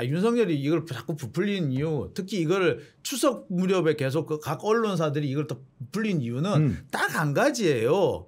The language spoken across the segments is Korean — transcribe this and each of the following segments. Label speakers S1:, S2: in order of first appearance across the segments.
S1: 아, 윤석열이 이걸 자꾸 부풀린 이유, 특히 이걸 추석 무렵에 계속 그각 언론사들이 이걸 또 부풀린 이유는 음. 딱한 가지예요.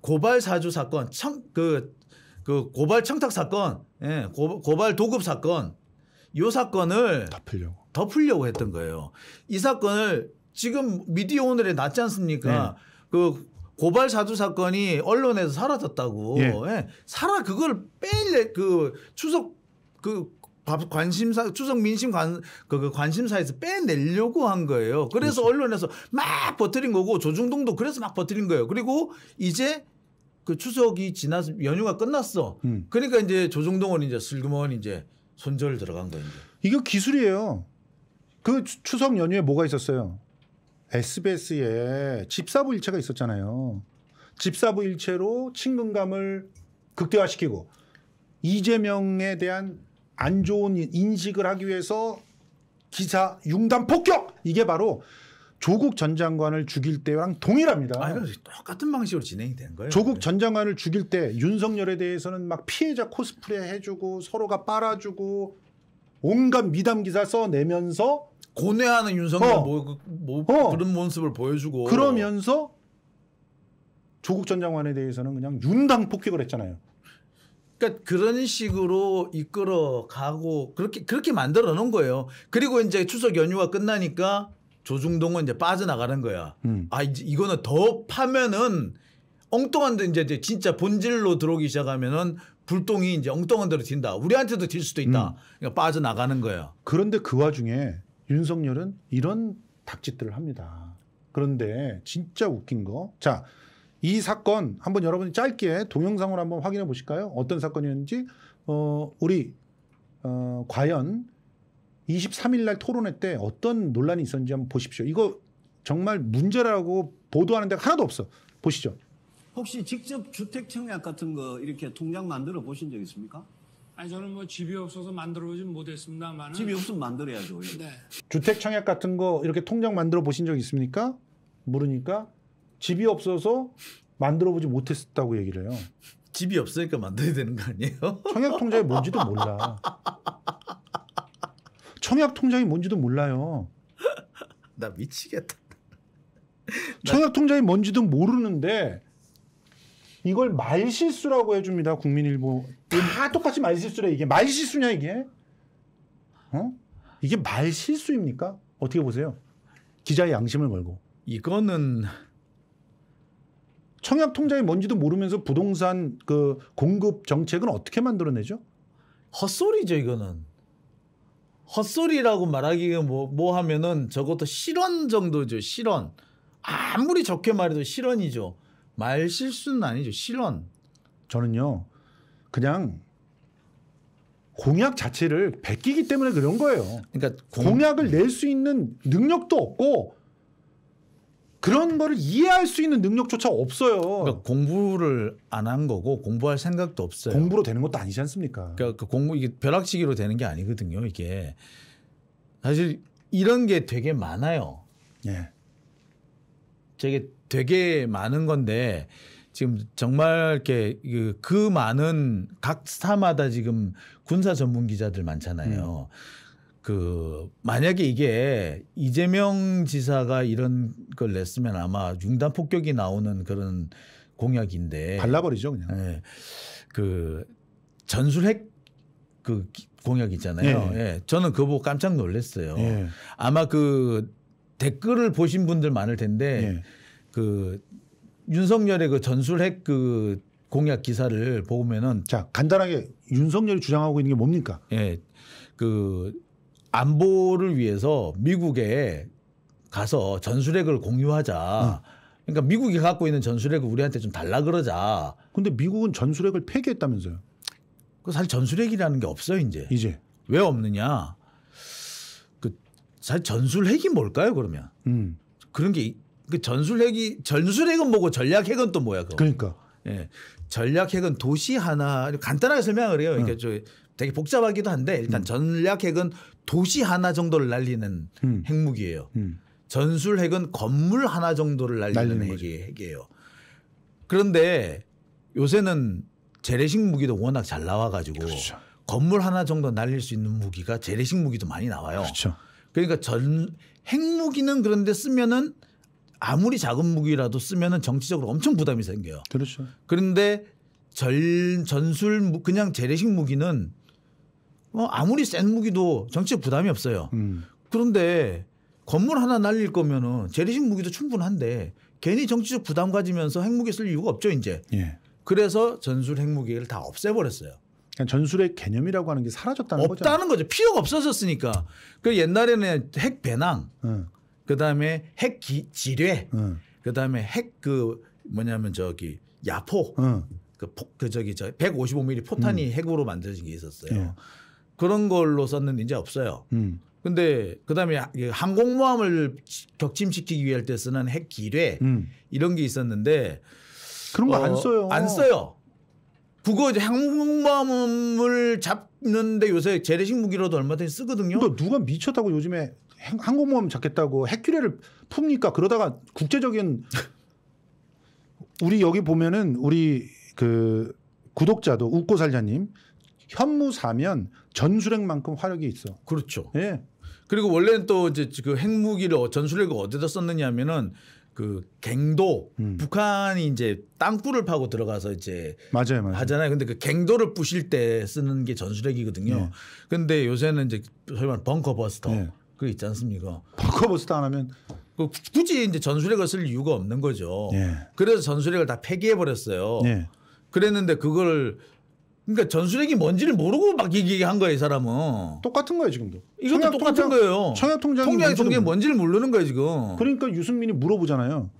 S1: 고발 사주 사건, 청, 그, 그 고발 청탁 사건, 예, 고, 고발 도급 사건, 요 사건을 덮으려고. 덮으려고 했던 거예요. 이 사건을 지금 미디어 오늘에 났지 않습니까? 네. 그 고발 사주 사건이 언론에서 사라졌다고. 예. 예. 살아 그걸 빼일 그 추석 그 관심사 추석 민심 관그그 그 관심사에서 빼내려고 한 거예요. 그래서 그렇죠. 언론에서 막 버뜨린 거고 조중동도 그래서 막 버뜨린 거예요. 그리고 이제 그 추석이 지나서 연휴가 끝났어. 음. 그러니까 이제 조중동은 이제 슬그머니 이제 손절 들어간 거예요.
S2: 이거 기술이에요. 그 추석 연휴에 뭐가 있었어요? SBS에 집사부 일체가 있었잖아요. 집사부 일체로 친근감을 극대화시키고 이재명에 대한 안 좋은 인식을 하기 위해서 기사 융단 폭격 이게 바로 조국 전 장관을 죽일 때랑 동일합니다. 아, 똑같은 방식으로 진행이 된 거예요. 조국 네. 전 장관을 죽일 때 윤석열에 대해서는 막 피해자 코스프레 해주고 서로가 빨아주고 온갖 미담 기사 써내면서 고뇌하는 윤석열 어. 뭐, 그, 뭐 어.
S1: 그런 모습을 보여주고
S2: 그러면서 조국 전 장관에 대해서는 그냥
S1: 윤당 폭격을 했잖아요. 그러니까 그런 식으로 이끌어 가고 그렇게 그렇게 만들어 놓은 거예요. 그리고 이제 추석 연휴가 끝나니까 조중동은 이제 빠져나가는 거야. 음. 아 이제 이거는 더 파면은 엉뚱한데 이제 진짜 본질로 들어오기 시작하면은 불똥이 이제 엉뚱한 데로 튄다. 우리한테도 튈 수도 있다. 음. 그러니까 빠져나가는 거야.
S2: 그런데 그 와중에 윤석열은 이런 닥짓들을 합니다. 그런데 진짜 웃긴 거. 자, 이 사건 한번 여러분이 짧게 동영상으로 한번 확인해 보실까요? 어떤 사건이었는지 어, 우리 어, 과연 23일 날 토론회 때 어떤 논란이 있었는지 한번 보십시오. 이거 정말 문제라고 보도하는 데가 하나도 없어. 보시죠. 혹시 직접 주택 청약 같은 거 이렇게 통장 만들어 보신 적 있습니까? 아니 저는 뭐 집이 없어서 만들어 보진 못했습니다만 집이 없으면 만들어야죠. 예. 네. 주택 청약 같은 거 이렇게 통장 만들어 보신 적 있습니까? 모르니까 집이 없어서 만들어보지 못했다고 얘기를 해요.
S1: 집이 없으니까 만들어야 되는 거 아니에요? 청약 통장이 뭔지도 몰라. 청약
S2: 통장이 뭔지도 몰라요.
S1: 나 미치겠다.
S2: 청약 통장이 뭔지도 모르는데 이걸 말실수라고 해줍니다. 국민일보 다 똑같이 말실수래 이게 말실수냐 이게? 어? 이게 말실수입니까? 어떻게 보세요? 기자의 양심을 걸고. 이거는 청약 통장이 뭔지도 모르면서
S1: 부동산 그 공급 정책은 어떻게 만들어내죠? 헛소리죠 이거는. 헛소리라고 말하기가 뭐, 뭐 하면은 적어도 실언 정도죠 실언. 아무리 적게 말해도 실언이죠. 말 실수는 아니죠 실언. 저는요 그냥 공약 자체를
S2: 베끼기 때문에 그런 거예요. 그러니까 공... 공약을 낼 수 있는 능력도 없고
S1: 그런 거를 이해할 수 있는 능력조차 없어요. 그러니까 공부를 안 한 거고 공부할 생각도 없어요. 공부로 되는 것도 아니지 않습니까? 그러니까 그 공부 이게 벼락치기로 되는 게 아니거든요. 이게 사실 이런 게 되게 많아요. 예. 되게 되게 많은 건데 지금 정말 이렇게 그, 그 많은 각 스타마다 지금 군사 전문 기자들 많잖아요. 음. 그 만약에 이게 이재명 지사가 이런 걸 냈으면 아마 융단 폭격이 나오는 그런 공약인데 발라버리죠 그냥. 예. 그 전술핵 그 공약 있잖아요. 예. 예. 저는 그거 보고 깜짝 놀랐어요. 예. 아마 그 댓글을 보신 분들 많을 텐데 예. 그 윤석열의 그 전술핵 그 공약 기사를 보면은 자 간단하게 윤석열이 주장하고 있는 게 뭡니까? 예, 그 안보를 위해서 미국에 가서 전술핵을 공유하자. 음. 그러니까 미국이 갖고 있는 전술핵을 우리한테 좀 달라 그러자. 근데 미국은 전술핵을 폐기했다면서요? 그 사실 전술핵이라는 게 없어 이제. 이제 왜 없느냐? 그 사실 전술핵이 뭘까요 그러면? 음. 그런 게그 전술핵이 전술핵은 뭐고 전략핵은 또 뭐야 그거? 그러니까. 예. 전략핵은 도시 하나 간단하게 설명을 해요. 그러니까 음. 저 되게 복잡하기도 한데 일단 음. 전략핵은 도시 하나 정도를 날리는 음. 핵무기예요. 음. 전술핵은 건물 하나 정도를 날리는, 핵이, 핵이에요. 그런데 요새는 재래식 무기도 워낙 잘 나와가지고 그렇죠. 건물 하나 정도 날릴 수 있는 무기가 재래식 무기도 많이 나와요. 그렇죠. 그러니까 전 핵무기는 그런데 쓰면은 아무리 작은 무기라도 쓰면은 정치적으로 엄청 부담이 생겨요. 그렇죠. 그런데 전 전술 그냥 재래식 무기는 뭐 아무리 센 무기도 정치적 부담이 없어요. 음. 그런데 건물 하나 날릴 거면은 재래식 무기도 충분한데 괜히 정치적 부담 가지면서 핵무기 쓸 이유가 없죠 이제. 예. 그래서 전술 핵무기를 다 없애버렸어요. 그러 그러니까 전술의 개념이라고 하는 게 사라졌다는 거죠. 없다는 거죠. 필요가 없어졌으니까. 그 옛날에는 핵 배낭, 음. 그다음에 핵 기, 지뢰, 음. 그다음에 핵 그 뭐냐면 저기 야포, 음. 그, 폭, 그 저기 저 155mm 포탄이 음. 핵으로 만들어진 게 있었어요. 예. 그런 걸로 썼는데 이제 없어요. 음. 근데 그다음에 항공모함을 격침시키기 위할 때 쓰는 핵기뢰 음. 이런 게 있었는데 그런 거안 어, 써요. 안 써요. 그거 이제 항공모함을 잡는데 요새 재래식 무기로도 얼마든지 쓰거든요. 너 그러니까 누가 미쳤다고 요즘에 항공모함 잡겠다고 핵기뢰를 풉니까?
S2: 그러다가 국제적인 우리 여기 보면은 우리 그 구독자도 웃고 살자님 현무사면 전술핵만큼 화력이
S1: 있어. 그렇죠. 예. 그리고 원래는 또 이제 그 핵무기를 어, 전술핵을 어디다 썼느냐면은 그 갱도 음. 북한이 이제 땅굴을 파고 들어가서 이제 맞아요, 맞아요. 하잖아요. 근데 그 갱도를 부실 때 쓰는 게 전술핵이거든요. 네. 근데 요새는 이제 소위 말하는 벙커버스터 네. 예. 그거 있지 않습니까? 벙커버스터 안 하면 그 굳이 이제 전술핵을 쓸 이유가 없는 거죠. 네. 그래서 전술핵을 다 폐기해 버렸어요. 그랬는데 그걸 그러니까 전술핵이 뭔지를 모르고 막 얘기한 거예요, 이 사람은. 똑같은 거예요, 지금도. 이것도 똑같은 거예요. 청약통장 통장이 뭔지를,
S2: 뭔지를 모르는 거예요, 지금. 그러니까 유승민이 물어보잖아요.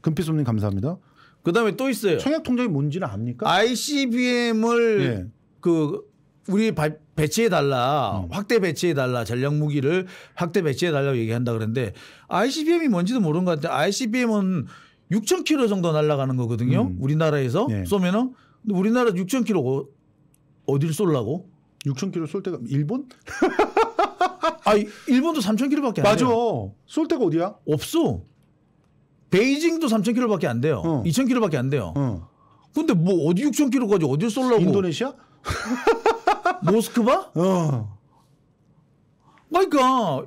S2: 금피소님 감사합니다. 그다음에 또 있어요. 청약통장이 뭔지를
S1: 압니까? ICBM을 예. 그 우리 바, 배치해달라 음. 확대 배치해달라 전략 무기를 확대 배치해달라고 얘기한다 그랬는데 ICBM이 뭔지도 모르는 것 같아요. ICBM은 6,000km 정도 날아가는 거거든요. 음. 우리나라에서 네. 쏘면은 우리나라 6,000km 어를 쏠라고? 6,000km 쏠 때가 일본? 아, 일본도 3,000km밖에 안 맞아. 돼요. 쏠 때가 어디야? 없어. 베이징도 3,000km밖에 안 돼요. 어. 2,000km밖에 안 돼요. 어. 근데 뭐 어디 6,000km까지 어디를 쏠라고? 인도네시아? 모스크바? 어. 그러니까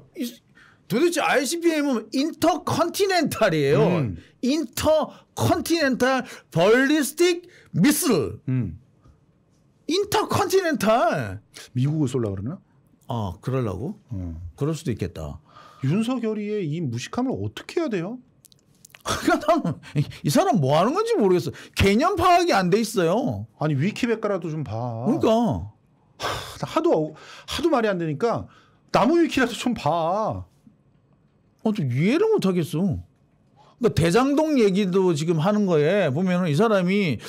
S1: 도대체 ICBM은 인터컨티넨탈이에요. 음. 인터컨티넨탈 벌리스틱 미슬. 음. 인터컨티넨탈. 미국을 쏠라 그러나? 아, 그럴라고 음. 어. 그럴 수도 있겠다. 윤석열이의 이 무식함을 어떻게 해야 돼요? 그러니까 이 사람 뭐 하는 건지 모르겠어. 개념 파악이 안 돼
S2: 있어요. 아니 위키백과라도 좀 봐. 그러니까 하, 하도 하도 말이 안
S1: 되니까 나무 위키라도 좀 봐. 어, 또 이해를 못하겠어. 그러니까 대장동 얘기도 지금 하는 거에 보면은 이 사람이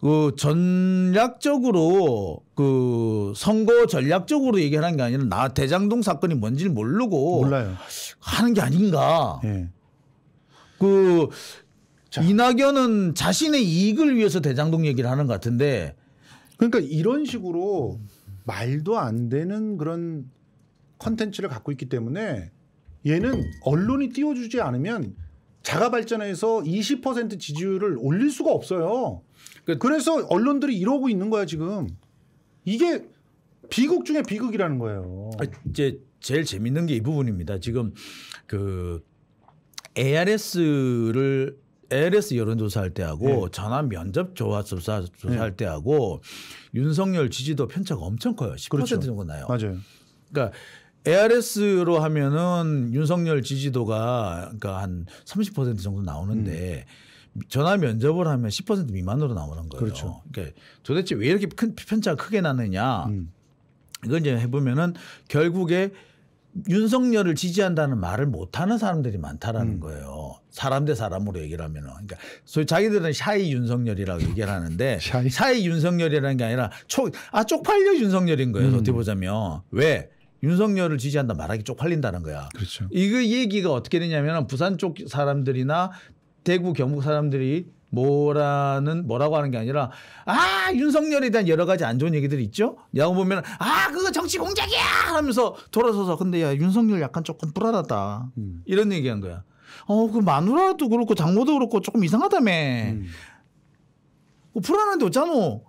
S1: 그 전략적으로 그 선거 전략적으로 얘기하는 게 아니라 나 대장동 사건이 뭔지를 모르고 몰라요. 하는 게 아닌가. 예. 그 자. 이낙연은 자신의 이익을 위해서 대장동 얘기를 하는 것 같은데 그러니까 이런 식으로 말도 안 되는
S2: 그런 컨텐츠를 갖고 있기 때문에 얘는 언론이 띄워주지 않으면 자가 발전해서 20% 지지율을 올릴 수가 없어요. 그
S1: 그래서 언론들이 이러고 있는 거야 지금. 이게 비극 중에 비극이라는 거예요. 아, 이제 제일 재밌는 게 이 부분입니다. 지금 그 ARS를 ARS 여론조사할 때하고 네. 전화 면접 조사조사 조사할 네. 때하고 윤석열 지지도 편차가 엄청 커요. 10% 그렇죠. 정도 나요. 맞아요. 그러니까 ARS로 하면은 윤석열 지지도가 그러니까 한 30% 정도 나오는데 음. 전화 면접을 하면 10% 미만으로 나오는 거예요. 그렇죠. 그러니까 도대체 왜 이렇게 큰 편차가 크게 나느냐? 음. 이건 이제 해보면은 결국에 윤석열을 지지한다는 말을 못하는 사람들이 많다라는 음. 거예요. 사람 대 사람으로 얘기를 하면은. 그러니까 소위 자기들은 샤이 윤석열이라고 얘기를 하는데 샤이. 샤이 윤석열이라는 게 아니라 쪽, 아, 쪽팔려 윤석열인 거예요. 음. 어떻게 보자면. 왜? 윤석열을 지지한다 말하기 쪽팔린다는 거야. 그렇죠. 이거 얘기가 어떻게 되냐면 부산 쪽 사람들이나 대구 경북 사람들이 뭐라는 뭐라고 하는 게 아니라 아 윤석열에 대한 여러 가지 안 좋은 얘기들이 있죠. 야구 보면 아 그거 정치 공작이야 하면서 돌아서서 근데 야 윤석열 약간 조금 불안하다 음. 이런 얘기한 거야. 어그 마누라도 그렇고 장모도 그렇고 조금 이상하다며. 음. 어, 불안한데 어쩌노?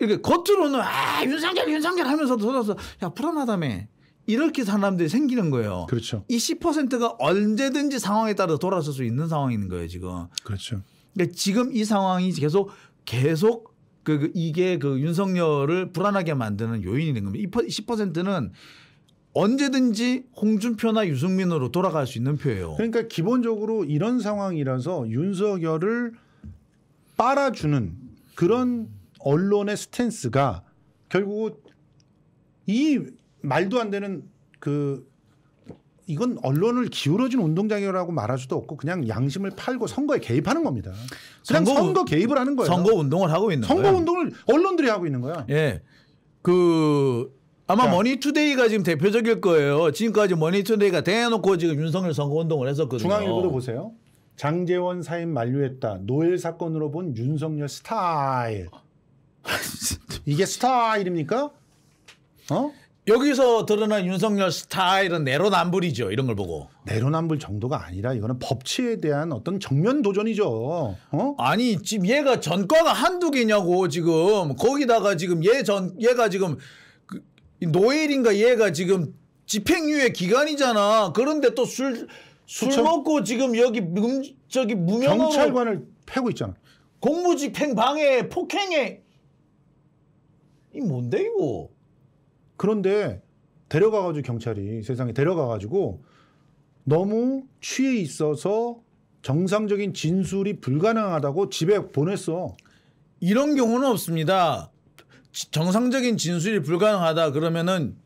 S1: 이게 겉으로는 아 윤석열 윤상열 하면서 도 돌아서 야 불안하다며 이렇게 사람들이 생기는 거예요. 그렇죠. 이0가 언제든지 상황에 따라 돌아설 수 있는 상황인 거예요 지금. 그렇죠. 그러니까 지금 이 상황이 계속 계속 그, 그 이게 그 윤석열을 불안하게 만드는 요인이 된 겁니다. 10%는 언제든지 홍준표나 유승민으로 돌아갈 수 있는 표예요. 그러니까
S2: 기본적으로 이런 상황이라서 윤석열을 빨아주는 그런 언론의 스탠스가 결국 이 말도 안 되는 그 이건 언론을 기울어진 운동장이라고 말할 수도 없고 그냥 양심을 팔고 선거에 개입하는 겁니다. 그냥 선거, 선거 개입을 하는 거예요. 선거 운동을 하고 있는 선거 거야. 운동을 언론들이 하고 있는 거야. 예. 그
S1: 아마 자. 머니투데이가 지금 대표적일 거예요. 지금까지 머니투데이가 대놓고 지금 윤석열 선거 운동을 했었거든요. 중앙일보도
S2: 보세요. 장재원 사임 만류했다노엘 사건으로 본 윤석열 스타일.
S1: 이게 스타일입니까? 어? 여기서 드러난 윤석열 스타일은 내로남불이죠. 이런 걸 보고. 내로남불 정도가 아니라 이거는 법치에 대한 어떤 정면 도전이죠. 어? 아니 지금 얘가 전과가 한두 개냐고 지금 거기다가 지금 얘 전 얘가 지금 그 노엘인가 얘가 지금 집행유예 기간이잖아. 그런데 또 술술 술 먹고 지금 여기 음, 저기 무명으로 경찰관을 패고 있잖아. 공무집행 방해 폭행에
S2: 이 뭔데 이거? 그런데 데려가가지고 경찰이 세상에 데려가가지고 너무 취해
S1: 있어서 정상적인 진술이 불가능하다고 집에 보냈어. 이런 경우는 없습니다. 정상적인 진술이 불가능하다 그러면은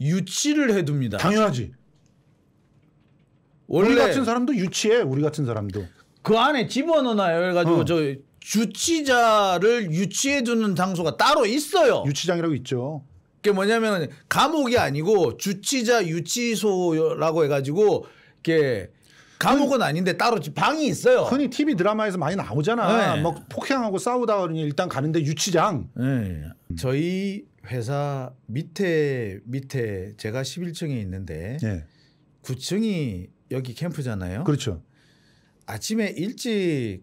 S1: 유치를 해둡니다. 당연하지. 원래 우리 같은 사람도 유치해. 우리 같은 사람도. 그 안에 집어넣어놔요. 그래가지고 어. 저 주치자를 유치해 주는 장소가 따로 있어요. 유치장이라고 있죠. 그게 뭐냐면 감옥이 아니고 주치자 유치소라고 해가지고 이게 감옥은 아닌데 따로 방이 있어요. 흔히 TV 드라마에서 많이 나오잖아. 네. 막 뭐 폭행하고 싸우다 그러니 일단 가는데 유치장. 네. 저희 회사 밑에 밑에 제가 11층에 있는데 네. 예. 9층이 여기 캠프잖아요. 그렇죠. 아침에 일찍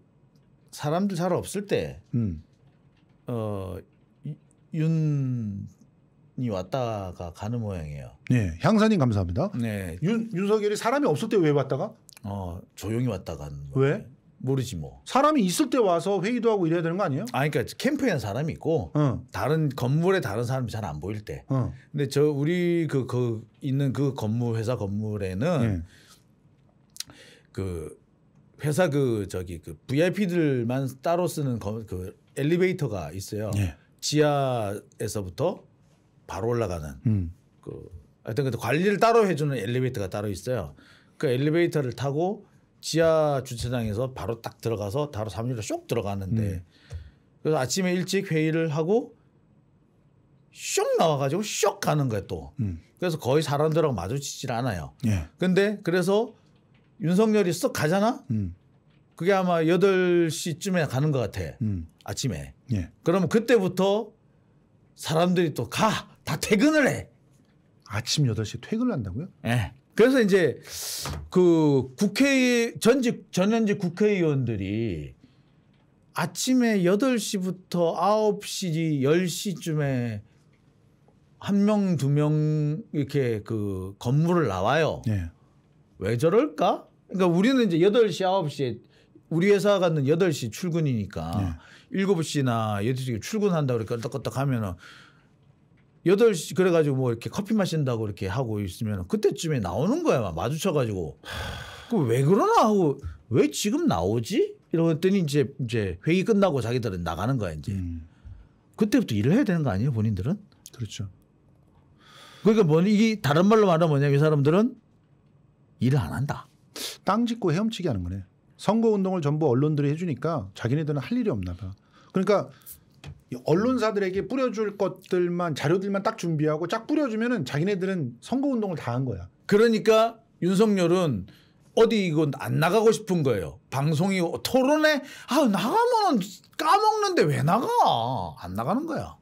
S1: 사람들 잘 없을 때 음. 어, 윤이 왔다가 가는 모양이에요.
S2: 네, 향사님 감사합니다. 네,
S1: 윤 윤석열이 사람이 없을 때 왜 왔다가? 어, 조용히 왔다 간. 왜? 모르지 뭐. 사람이 있을 때 와서 회의도 하고 이래야 되는 거 아니에요? 아, 아니, 그러니까 캠프에는 사람이 있고 어. 다른 건물에 다른 사람이 잘 안 보일 때. 어. 근데 저 우리 그, 그 있는 그 건물 회사 건물에는 네. 그 회사 그 저기 그 VIP들만 따로 쓰는 거, 그 엘리베이터가 있어요. 예. 지하에서부터 바로 올라가는 음. 그 하여튼 그 관리를 따로 해주는 엘리베이터가 따로 있어요. 그 엘리베이터를 타고 지하 주차장에서 바로 딱 들어가서 바로 3일로 쇽 들어가는데 음. 그래서 아침에 일찍 회의를 하고 쇽 나와가지고 쇽 가는 거예요 또. 음. 그래서 거의 사람들하고 마주치질 않아요. 예. 근데 그래서 윤석열이 쏙 가잖아. 음. 그게 아마 8시쯤에 가는 것 같아. 음. 아침에. 예. 그러면 그때부터 사람들이 또 가. 다 퇴근을 해. 아침 8시에 퇴근을 한다고요? 예. 그래서 이제 그 국회 전직 전현직 국회의원들이 아침에 8시부터 9시, 10시쯤에 한 명, 두 명 이렇게 그 건물을 나와요. 네. 왜 저럴까? 그러니까 우리는 이제 8시, 9시에 우리 회사 가는 8시 출근이니까 네. 7시나 8시에 출근한다 그렇게까끄떡떡 하면은 8시 그래가지고 뭐 이렇게 커피 마신다고 이렇게 하고 있으면 그때쯤에 나오는 거야. 막 마주쳐가지고. 그 왜 그러나 하고 왜 지금 나오지? 이러더니 이제 이제 회의 끝나고 자기들은 나가는 거야 이제. 음. 그때부터 일을 해야 되는 거 아니에요 본인들은? 그렇죠. 그러니까 뭐 이게 다른 말로 말하면 뭐냐면 이 사람들은 일을 안 한다. 땅 짓고
S2: 헤엄치게 하는 거네. 선거 운동을 전부 언론들이 해주니까 자기네들은 할 일이 없나 봐. 그러니까 언론사들에게 뿌려줄 것들만 자료들만 딱 준비하고 쫙 뿌려주면은
S1: 자기네들은 선거 운동을 다 한 거야. 그러니까 윤석열은 어디 이건 안 나가고 싶은 거예요. 방송이 토론에 아 나가면은 까먹는데 왜 나가? 안 나가는 거야.